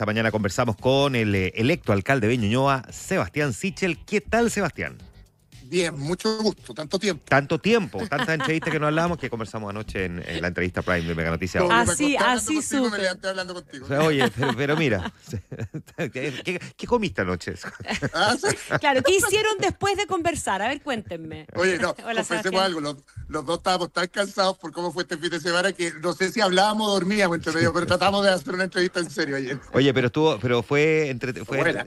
Esta mañana conversamos con el eh, electo alcalde de Ñuñoa, Sebastián Sichel. ¿Qué tal, Sebastián? Bien, mucho gusto, tanto tiempo. Tanto tiempo, tantas entrevistas que no hablábamos que conversamos anoche en, la entrevista Prime de Mega Noticias. Así, así supe. Me hablando contigo. oye, pero, mira, ¿qué, comiste anoche? Ah, claro, ¿qué hicieron después de conversar? A ver, cuéntenme. Oye, no, Hola, algo, los, dos estábamos tan cansados por cómo fue este fin de semana que no sé si hablábamos o dormíamos entre medio, pero tratamos de hacer una entrevista en serio ayer. Oye, pero estuvo, pero fue, entre,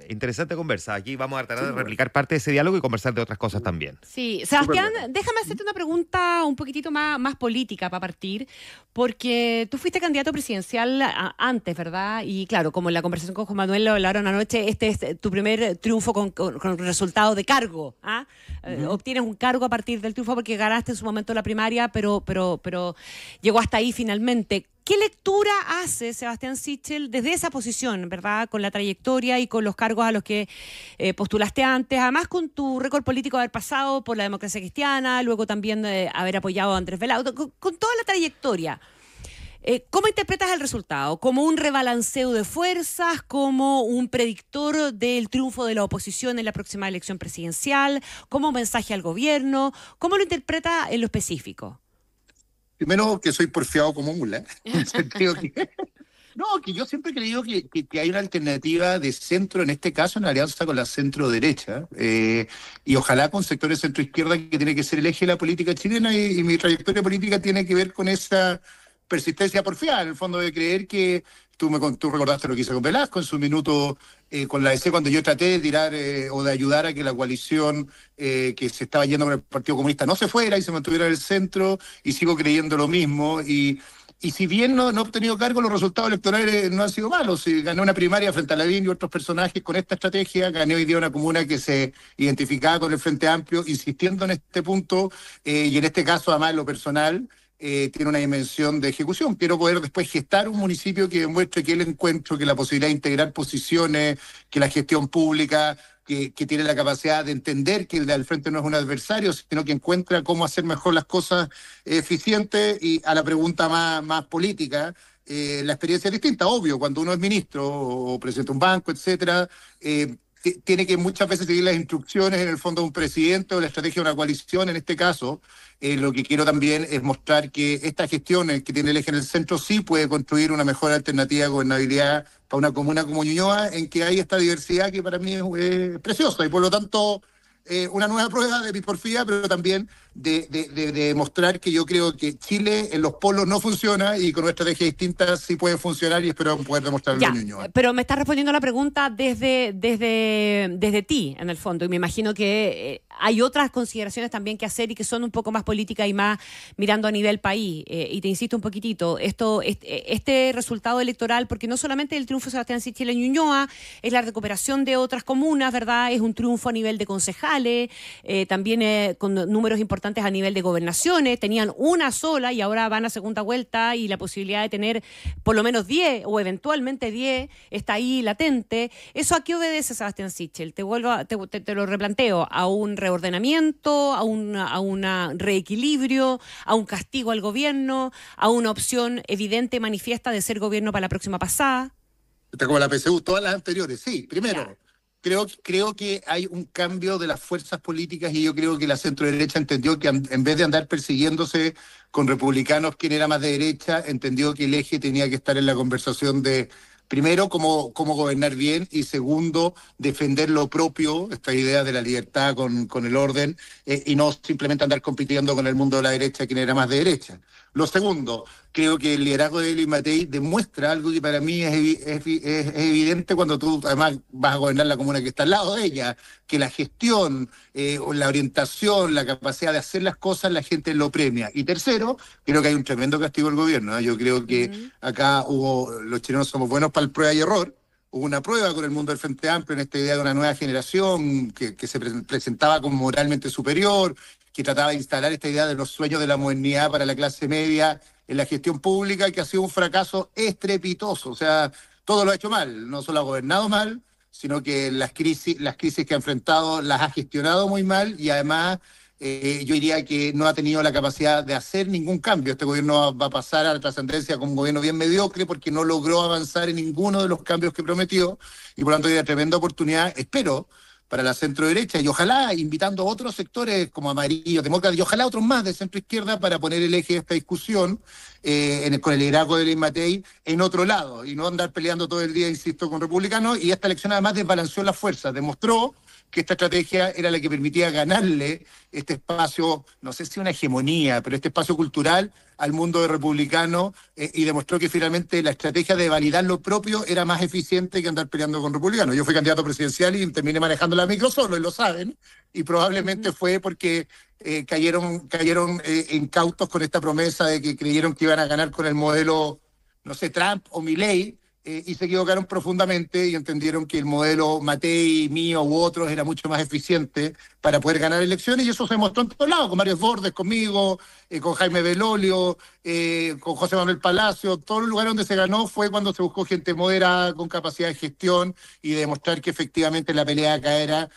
interesante conversar. Aquí vamos a tratar de replicar parte de ese diálogo y conversar de otras cosas también. Sí, Sebastián, déjame hacerte una pregunta un poquitito más, política para partir, porque tú fuiste candidato presidencial antes, ¿verdad? Y claro, como en la conversación con Juan Manuel lo hablaron anoche, este es tu primer triunfo con, resultado de cargo. ¿ah? Eh, obtienes un cargo a partir del triunfo porque ganaste en su momento la primaria, pero, pero, pero llegó hasta ahí finalmente. ¿Qué lectura hace Sebastián Sichel desde esa posición, verdad, con la trayectoria y con los cargos a los que eh, postulaste antes, además con tu récord político de haber pasado por la democracia cristiana, luego también de haber apoyado a Andrés Velado, con, toda la trayectoria? Eh, ¿Cómo interpretas el resultado? ¿Como un rebalanceo de fuerzas? ¿Como un predictor del triunfo de la oposición en la próxima elección presidencial? ¿Como un mensaje al gobierno? ¿Cómo lo interpreta en lo específico? Primero que soy porfiado como mula, en el sentido que... No, que yo siempre he creído que, hay una alternativa de centro, en este caso en alianza con la centro-derecha, eh, y ojalá con sectores centro-izquierda que tiene que ser el eje de la política chilena, y mi trayectoria política tiene que ver con esa persistencia porfiada, en el fondo de creer que Tú, me, recordaste lo que hice con Velasco en su minuto eh, con la EC cuando yo traté de tirar eh, o de ayudar a que la coalición eh, que se estaba yendo con el Partido Comunista no se fuera y se mantuviera en el centro y sigo creyendo lo mismo. Y, si bien no, no he obtenido cargo, los resultados electorales no han sido malos. Gané una primaria frente a Lavín y otros personajes con esta estrategia. Gané hoy día una comuna que se identificaba con el Frente Amplio, insistiendo en este punto y en este caso, además, en lo personal. Eh, tiene una dimensión de ejecución. Quiero poder después gestar un municipio que demuestre que el encuentro, que la posibilidad de integrar posiciones, que la gestión pública, que, tiene la capacidad de entender que el al frente no es un adversario, sino que encuentra cómo hacer mejor las cosas eficientes y a la pregunta más, más política. Eh, la experiencia es distinta, obvio, cuando uno es ministro o, presenta un banco, etcétera, eh, tiene que muchas veces seguir las instrucciones en el fondo de un presidente o la estrategia de una coalición. En este caso, eh, lo que quiero también es mostrar que esta gestión que tiene el eje en el centro sí puede construir una mejor alternativa de gobernabilidad para una comuna como Ñuñoa, en que hay esta diversidad que para mí es, eh, preciosa y por lo tanto eh, una nueva prueba de bisporfía, pero también de, demostrar que yo creo que Chile en los polos no funciona y con nuestra estrategia distinta sí puede funcionar y espero poder demostrarlo Pero me estás respondiendo la pregunta desde, desde, desde ti, en el fondo, y me imagino que eh, hay otras consideraciones también que hacer y que son un poco más políticas y más mirando a nivel país. Eh, y te insisto un poquitito, esto, este, resultado electoral, porque no solamente el triunfo de Sebastián Sichel en Ñuñoa, es la recuperación de otras comunas, ¿verdad? Es un triunfo a nivel de concejales, eh, también eh, con números importantes a nivel de gobernaciones. Tenían una sola y ahora van a segunda vuelta y la posibilidad de tener por lo menos 10 o eventualmente 10 está ahí latente. ¿Eso a qué obedece Sebastián Sichel? Te, vuelvo te lo replanteo a un reordenamiento, a un a una reequilibrio, a un castigo al gobierno, a una opción evidente, manifiesta de ser gobierno para la próxima pasada. Está como la PSU, todas las anteriores, sí. Primero, creo, creo que hay un cambio de las fuerzas políticas y yo creo que la centro derecha entendió que en vez de andar persiguiéndose con republicanos, quien era más de derecha, entendió que el eje tenía que estar en la conversación de primero, cómo, gobernar bien y segundo, defender lo propio, esta idea de la libertad con, el orden eh, y no simplemente andar compitiendo con el mundo de la derecha, quien era más de derecha. Lo segundo, creo que el liderazgo de Eli Matei demuestra algo que para mí es, evidente cuando tú además vas a gobernar la comuna que está al lado de ella, que la gestión, eh, la orientación, la capacidad de hacer las cosas, la gente lo premia. Y tercero, creo que hay un tremendo castigo al gobierno. ¿eh? Yo creo que acá hubo, los chilenos somos buenos para el prueba y error, hubo una prueba con el mundo del Frente Amplio en esta idea de una nueva generación que, se presentaba como moralmente superior, que trataba de instalar esta idea de los sueños de la modernidad para la clase media en la gestión pública, que ha sido un fracaso estrepitoso. O sea, todo lo ha hecho mal, no solo ha gobernado mal, sino que las crisis, las crisis que ha enfrentado las ha gestionado muy mal y además eh, yo diría que no ha tenido la capacidad de hacer ningún cambio. Este gobierno va a pasar a la trascendencia como un gobierno bien mediocre porque no logró avanzar en ninguno de los cambios que prometió y por lo tanto hay una tremenda oportunidad, espero, para la centro derecha y ojalá invitando otros sectores como Amarillo, Demócrata, y ojalá otros más de centro izquierda para poner el eje de esta discusión eh, con el liderazgo de Ley Matei en otro lado y no andar peleando todo el día, insisto, con republicanos y esta elección además desbalanceó las fuerzas, demostró que esta estrategia era la que permitía ganarle este espacio, no sé si una hegemonía, pero este espacio cultural al mundo republicano eh, y demostró que finalmente la estrategia de validar lo propio era más eficiente que andar peleando con republicanos. Yo fui candidato presidencial y terminé manejando la micro solo, y lo saben, y probablemente fue porque eh, cayeron, cayeron eh, incautos con esta promesa de que creyeron que iban a ganar con el modelo, no sé, Trump o Milley, eh, y se equivocaron profundamente y entendieron que el modelo Matei, mío u otros era mucho más eficiente para poder ganar elecciones y eso se mostró en todos lados, con Mario Bordes, conmigo, eh, con Jaime Belolio, eh, con José Manuel Palacio, todo el lugar donde se ganó fue cuando se buscó gente moderada, con capacidad de gestión y de demostrar que efectivamente la pelea acá era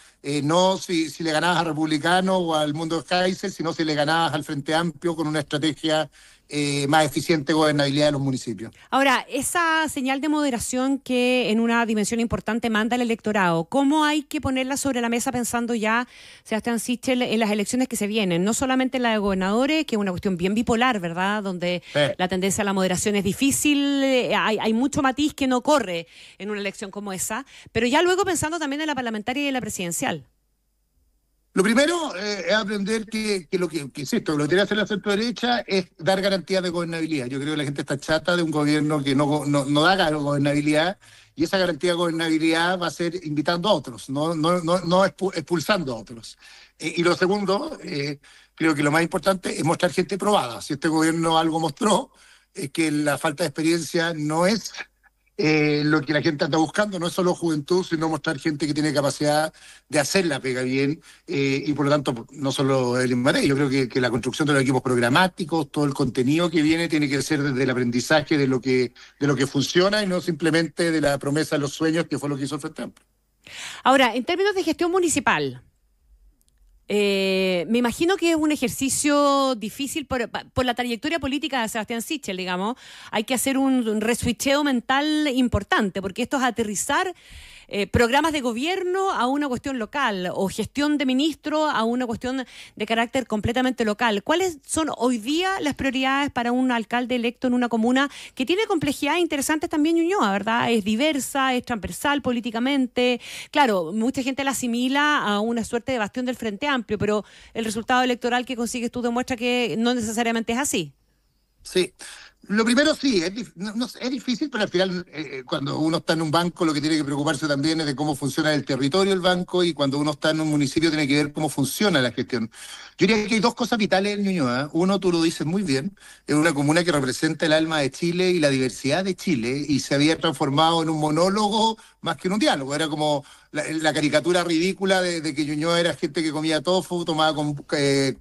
no si, le ganabas a Republicano o al mundo de Kaiser, sino si le ganabas al Frente Amplio con una estrategia eh, más eficiente gobernabilidad de los municipios. Ahora, esa señal de moderación que en una dimensión importante manda el electorado, ¿cómo hay que ponerla sobre la mesa pensando ya, Sebastián Sichel, en las elecciones que se vienen? No solamente la de gobernadores, que es una cuestión bien bipolar, ¿verdad? Donde la tendencia a la moderación es difícil, eh, hay, hay mucho matiz que no corre en una elección como esa, pero ya luego pensando también en la parlamentaria y en la presidencial. Lo primero eh, es aprender que, lo que, que, lo tiene que hacer la centro derecha es dar garantías de gobernabilidad. Yo creo que la gente está chata de un gobierno que no, no, no da gobernabilidad y esa garantía de gobernabilidad va a ser invitando a otros, no, no, no, no expulsando a otros. Eh, y lo segundo, eh, creo que lo más importante es mostrar gente probada. Si este gobierno algo mostró, es que la falta de experiencia no es eh, lo que la gente anda buscando no es solo juventud, sino mostrar gente que tiene capacidad de hacer la pega bien eh, y por lo tanto no solo el inmate yo creo que, la construcción de los equipos programáticos, todo el contenido que viene tiene que ser desde el aprendizaje de lo que, de lo que funciona y no simplemente de la promesa de los sueños que fue lo que hizo el Frente Ahora, en términos de gestión municipal, eh, me imagino que es un ejercicio difícil por, la trayectoria política de Sebastián Sichel, digamos. Hay que hacer un, reswitcheo mental importante, porque esto es aterrizar eh, programas de gobierno a una cuestión local o gestión de ministro a una cuestión de carácter completamente local. ¿Cuáles son hoy día las prioridades para un alcalde electo en una comuna que tiene complejidades interesantes también, Ñuñoa, ¿verdad? Es diversa, es transversal políticamente. Claro, mucha gente la asimila a una suerte de bastión del Frente amplio, pero el resultado electoral que consigues tú demuestra que no necesariamente es así. Sí, lo primero sí, es, difícil, pero al final eh, eh, cuando uno está en un banco lo que tiene que preocuparse también es de cómo funciona el territorio el banco y cuando uno está en un municipio tiene que ver cómo funciona la gestión. Yo diría que hay dos cosas vitales en Ñuñoa. ¿eh? Uno, tú lo dices muy bien, es una comuna que representa el alma de Chile y la diversidad de Chile y se había transformado en un monólogo más que en un diálogo. Era como la, caricatura ridícula de, que Ñuñoa era gente que comía tofu, tomaba con, eh,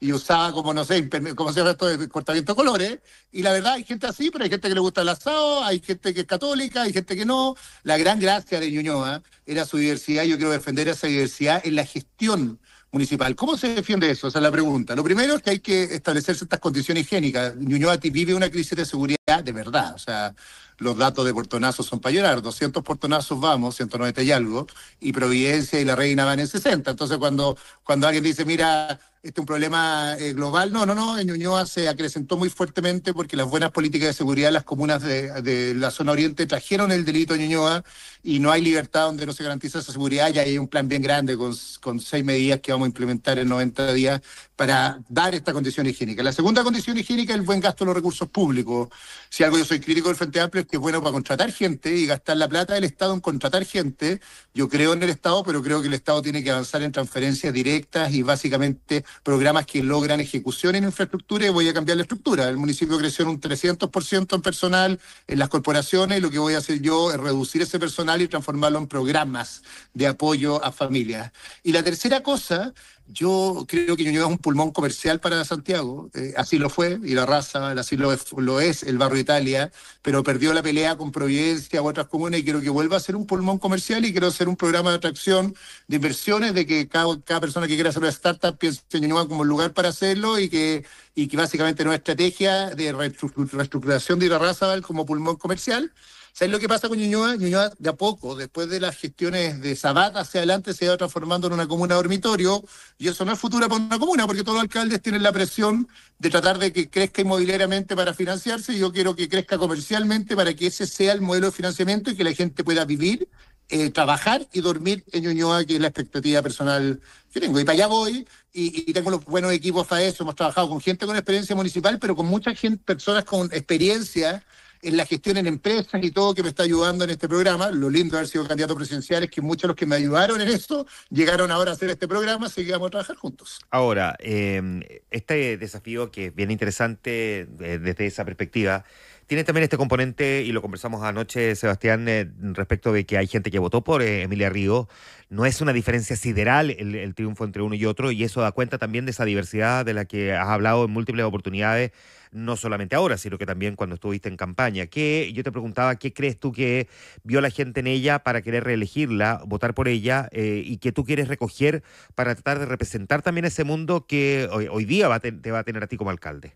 Y, usaba como, no sé, como se llama de cortamiento de colores y la verdad, hay gente así, pero hay gente que le gusta el asado, hay gente que es católica, hay gente que no. La gran gracia de Ñuñoa ¿eh? era su diversidad. Yo quiero defender esa diversidad en la gestión municipal. ¿Cómo se defiende eso? Esa es la pregunta. Lo primero es que hay que establecer ciertas condiciones higiénicas. Ñuñoa vive una crisis de seguridad de verdad. O sea, los datos de portonazos son para llorar. 200 portonazos vamos, 190 y algo, y Providencia y la Reina van en 60. Entonces, cuando, cuando alguien dice, mira, este es un problema eh, global. No, no, no, en Ñuñoa se acrecentó muy fuertemente porque las buenas políticas de seguridad de las comunas de, la zona oriente trajeron el delito a Ñuñoa y no hay libertad donde no se garantiza esa seguridad. Ya hay un plan bien grande con, con seis medidas que vamos a implementar en 90 días para dar esta condición higiénica. La segunda condición higiénica es el buen gasto de los recursos públicos. Si algo yo soy crítico del Frente Amplio es que es bueno para contratar gente y gastar la plata del Estado en contratar gente. Yo creo en el Estado, pero creo que el Estado tiene que avanzar en transferencias directas y básicamente programas que logran ejecución en infraestructura y voy a cambiar la estructura. El municipio creció en un 300% en personal, en las corporaciones, y lo que voy a hacer yo es reducir ese personal y transformarlo en programas de apoyo a familias. Y la tercera cosa yo creo que Ñuñoa es un pulmón comercial para Santiago, eh, así lo fue, y la raza, así lo es, el barrio Italia, pero perdió la pelea con Providencia u otras comunas y quiero que vuelva a ser un pulmón comercial y quiero hacer un programa de atracción de inversiones, de que cada, persona que quiera hacer una startup piense en Ñuñoa como el lugar para hacerlo y que, y que básicamente estrategia de reestructuración de raza como pulmón comercial ¿Sabes lo que pasa con Ñuñoa? Ñuñoa de a poco, después de las gestiones de Sabat hacia adelante, se va transformando en una comuna dormitorio y eso no es futura para una comuna porque todos los alcaldes tienen la presión de tratar de que crezca inmobiliariamente para financiarse y yo quiero que crezca comercialmente para que ese sea el modelo de financiamiento y que la gente pueda vivir eh, trabajar y dormir en Ñuñoa, que es la expectativa personal que tengo. Y para allá voy y, tengo los buenos equipos para eso. Hemos trabajado con gente con experiencia municipal, pero con muchas personas con experiencia en la gestión en empresas y todo que me está ayudando en este programa. Lo lindo de haber sido candidato presidencial es que muchos de los que me ayudaron en esto llegaron ahora a hacer este programa, seguimos a trabajar juntos. Ahora, eh, este desafío que es bien interesante eh, desde esa perspectiva, tiene también este componente, y lo conversamos anoche, Sebastián, eh, respecto de que hay gente que votó por eh, Emilia Río. No es una diferencia sideral el, triunfo entre uno y otro, y eso da cuenta también de esa diversidad de la que has hablado en múltiples oportunidades, no solamente ahora, sino que también cuando estuviste en campaña. Que yo te preguntaba, ¿qué crees tú que vio la gente en ella para querer reelegirla, votar por ella, eh, y qué tú quieres recoger para tratar de representar también ese mundo que hoy, día te va a tener a ti como alcalde?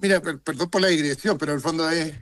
Mira, perdón por la digresión, pero en el fondo es,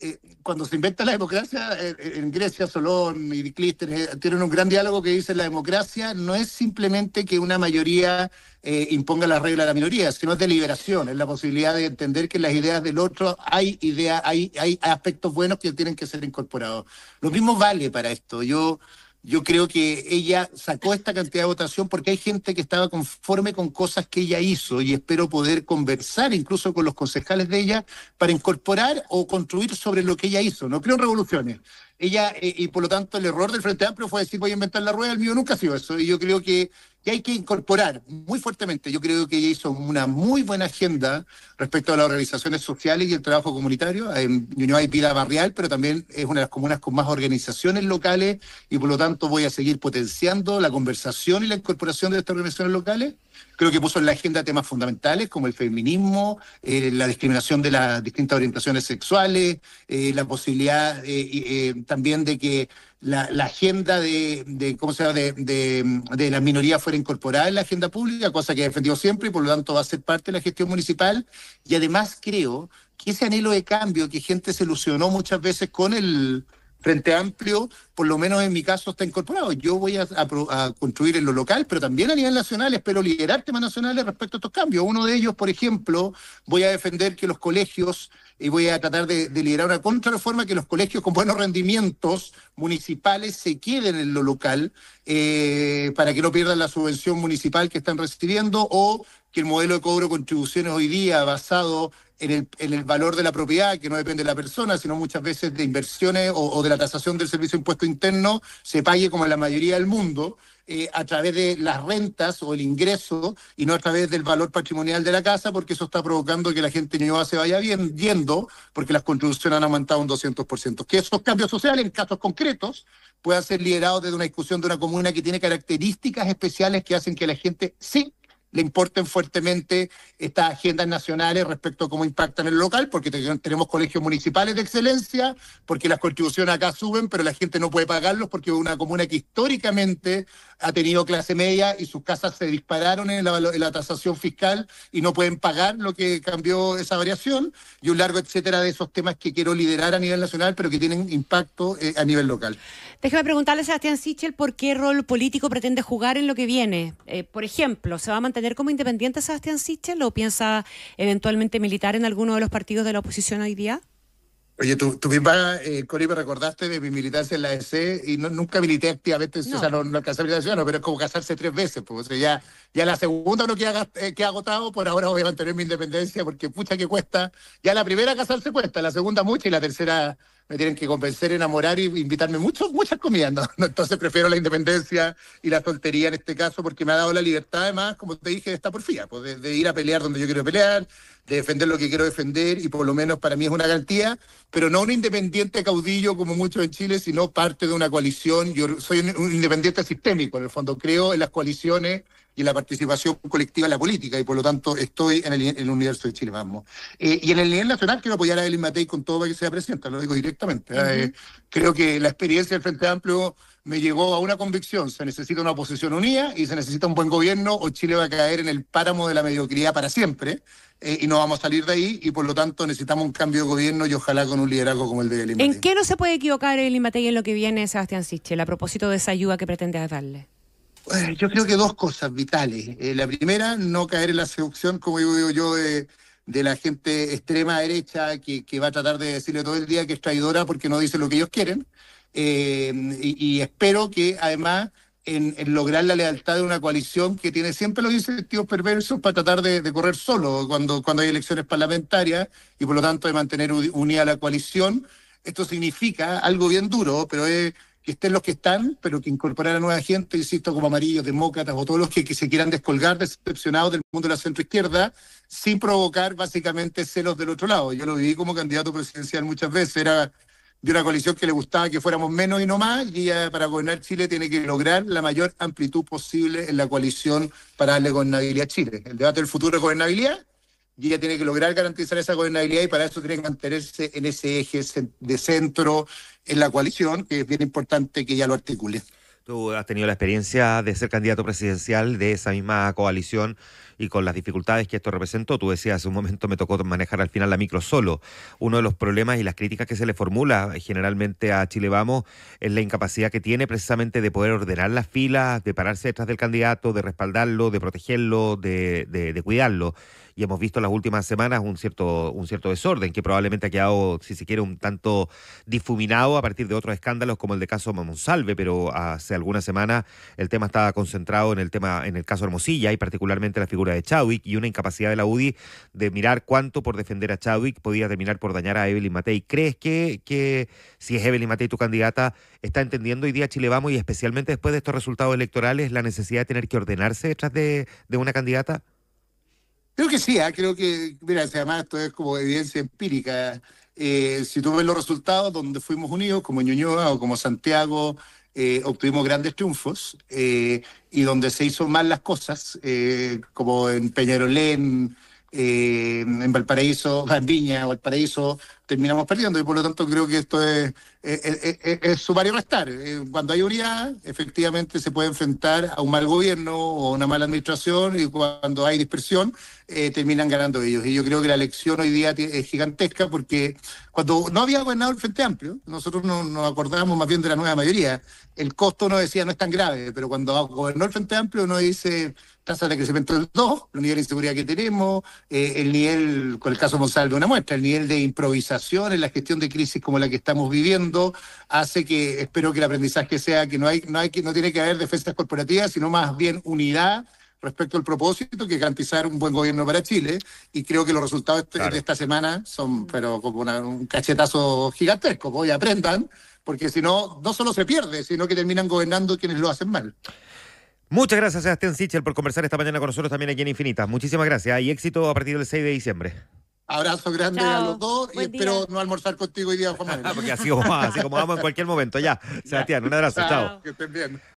eh, cuando se inventa la democracia, eh, eh, en Grecia, Solón y Clístenes tienen un gran diálogo que dice la democracia no es simplemente que una mayoría imponga la regla a la minoría, sino es deliberación, es la posibilidad de entender que las ideas del otro hay ideas, hay, hay aspectos buenos que tienen que ser incorporados. Lo mismo vale para esto. Yo yo creo que ella sacó esta cantidad de votación porque hay gente que estaba conforme con cosas que ella hizo y espero poder conversar incluso con los concejales de ella para incorporar o construir sobre lo que ella hizo. No creo en revoluciones. Ella, eh, y por lo tanto, el error del Frente Amplio fue decir voy a inventar la rueda, el mío nunca ha sido eso. Y yo creo que que hay que incorporar muy fuertemente. Yo creo que ella hizo una muy buena agenda respecto a las organizaciones sociales y el trabajo comunitario. En hay vida barrial, pero también es una de las comunas con más organizaciones locales y por lo tanto voy a seguir potenciando la conversación y la incorporación de estas organizaciones locales. Creo que puso en la agenda temas fundamentales como el feminismo, eh, la discriminación de las distintas orientaciones sexuales, eh, la posibilidad eh, también de que la, agenda de, ¿cómo se llama? De, de, fuera incorporada en la agenda pública, cosa que he defendido siempre y por lo tanto va a ser parte de la gestión municipal. Y además creo que ese anhelo de cambio que gente se ilusionó muchas veces con el, Frente Amplio, por lo menos en mi caso, está incorporado. Yo voy a, construir en lo local, pero también a nivel nacional, espero liderar temas nacionales respecto a estos cambios. Uno de ellos, por ejemplo, voy a defender que los colegios, y voy a tratar de, liderar una contrarreforma, que los colegios con buenos rendimientos municipales se queden en lo local eh, para que no pierdan la subvención municipal que están recibiendo o que el modelo de cobro de contribuciones hoy día basado en el, valor de la propiedad, que no depende de la persona, sino muchas veces de inversiones o, de la tasación del servicio impuesto interno, se pague como en la mayoría del mundo. Eh, a través de las rentas o el ingreso y no a través del valor patrimonial de la casa, porque eso está provocando que la gente nueva se vaya bien, porque las contribuciones han aumentado un 200%. Que esos cambios sociales, en casos concretos, puedan ser liderados desde una discusión de una comuna que tiene características especiales que hacen que la gente sí le importen fuertemente estas agendas nacionales respecto a cómo impactan el local, porque tenemos colegios municipales de excelencia, porque las contribuciones acá suben, pero la gente no puede pagarlos porque una comuna que históricamente ha tenido clase media y sus casas se dispararon en la, tasación fiscal y no pueden pagar lo que cambió esa variación, y un largo etcétera de esos temas que quiero liderar a nivel nacional, pero que tienen impacto eh, a nivel local. Déjeme preguntarle a Sebastián Sichel por qué rol político pretende jugar en lo que viene. Eh, por ejemplo, ¿se va a mantener tener como independiente a Sebastián Sichel o piensa eventualmente militar en alguno de los partidos de la oposición hoy día? Oye, tú, tú misma, eh, Cori, me recordaste de mi militancia en la EC y nunca milité activamente, o sea, no, alcanzé a militar pero es como casarse tres veces, pues, o sea, ya, ya la segunda uno eh, queda, agotado, por ahora voy a mantener mi independencia porque pucha que cuesta, ya la primera casarse cuesta, la segunda mucha y la tercera me tienen que convencer, enamorar y invitarme mucho, muchas comidas. Entonces prefiero la independencia y la soltería en este caso porque me ha dado la libertad, además, como te dije, de porfía, pues de, de, ir a pelear donde yo quiero pelear, de defender lo que quiero defender y por lo menos para mí es una garantía, pero no un independiente caudillo como muchos en Chile, sino parte de una coalición. Yo soy un independiente sistémico, en el fondo creo en las coaliciones y la participación colectiva en la política, y por lo tanto estoy en el, universo de Chile Vamos. Eh, y en el nivel nacional quiero apoyar a Evelyn con todo para que sea presidenta, lo digo directamente. ¿eh? Eh, creo que la experiencia del Frente Amplio me llegó a una convicción, se necesita una oposición unida y se necesita un buen gobierno o Chile va a caer en el páramo de la mediocridad para siempre y no vamos a salir de ahí y por lo tanto necesitamos un cambio de gobierno y ojalá con un liderazgo como el de Elimatei. ¿En qué no se puede equivocar Elimatei en lo que viene Sebastián Sichel a propósito de esa ayuda que pretendes darle? Yo creo que dos cosas vitales. Eh, la primera, no caer en la seducción, como digo yo, de, la gente extrema derecha que, va a tratar de decirle todo el día que es traidora porque no dice lo que ellos quieren. Eh, y, espero que además en, lograr la lealtad de una coalición que tiene siempre los incentivos perversos para tratar de, correr solo cuando, cuando hay elecciones parlamentarias y por lo tanto de mantener unida la coalición. Esto significa algo bien duro, pero es que estén los que están, pero que incorporar a nueva gente, insisto, como amarillos, demócratas o todos los que, se quieran descolgar, decepcionados del mundo de la centroizquierda, sin provocar básicamente celos del otro lado. Yo lo viví como candidato presidencial muchas veces, era de una coalición que le gustaba que fuéramos menos y no más, y para gobernar Chile tiene que lograr la mayor amplitud posible en la coalición para darle gobernabilidad a Chile. El debate del futuro de gobernabilidad y ella tiene que lograr garantizar esa gobernabilidad y para eso tiene que mantenerse en ese eje de centro en la coalición, que es bien importante que ella lo articule. Tú has tenido la experiencia de ser candidato presidencial de esa misma coalición y con las dificultades que esto representó. Tú decías hace un momento me tocó manejar al final la micro solo. Uno de los problemas y las críticas que se le formula generalmente a Chile Vamos es la incapacidad que tiene precisamente de poder ordenar las filas, de pararse detrás del candidato, de respaldarlo, de protegerlo, de, de cuidarlo y hemos visto en las últimas semanas un cierto, un cierto desorden que probablemente ha quedado, si se quiere, un tanto difuminado a partir de otros escándalos como el de caso Monsalve, pero hace algunas semanas el tema estaba concentrado en el tema, en el caso Hermosilla y particularmente la figura de Chadwick y una incapacidad de la UDI de mirar cuánto por defender a Chadwick podía terminar por dañar a Evelyn Matei. ¿Crees que, que si es Evelyn Matei tu candidata, está entendiendo hoy día Chile Vamos y especialmente después de estos resultados electorales la necesidad de tener que ordenarse detrás de una candidata? Creo que sí, ¿ah? creo que, mira, además esto es como evidencia empírica. Eh, si tú ves los resultados donde fuimos unidos, como Ñuñoa o como Santiago, eh, obtuvimos grandes triunfos eh, y donde se hizo mal las cosas, como en Peñarolén, en Valparaíso, en Viña, Valparaíso, terminamos perdiendo y por lo tanto creo que esto es eh, eh, eh, es su variable estar. cuando hay unidad, efectivamente se puede enfrentar a un mal gobierno o una mala administración y cuando hay dispersión, terminan ganando ellos. Y yo creo que la elección hoy día es gigantesca porque cuando no había gobernado el Frente Amplio, nosotros nos acordábamos más bien de la nueva mayoría. El costo no decía no es tan grave, pero cuando gobernó el Frente Amplio uno dice tasa de crecimiento del dos, el nivel de inseguridad que tenemos, el nivel, con el caso Monsalve, una muestra, el nivel de improvisación en la gestión de crisis como la que estamos viviendo hace que espero que el aprendizaje sea que no, hay, no, hay, que, no tiene que haber defensas corporativas, sino más bien unidad respecto al propósito que garantizar un buen gobierno para Chile y creo que los resultados este, de esta semana son pero como un cachetazo gigantesco, hoy pues, aprendan, porque si no, no solo se pierde, sino que terminan gobernando quienes lo hacen mal. Muchas gracias Sebastián Sichel por conversar esta mañana con nosotros también aquí en Infinitas. Muchísimas gracias y éxito a partir del 6 de diciembre. Abrazo grande a los dos y espero no almorzar contigo hoy día, Juan Manuel. Porque así como, así como vamos en cualquier momento. Ya, Sebastián, un abrazo. Chao. Que estén bien.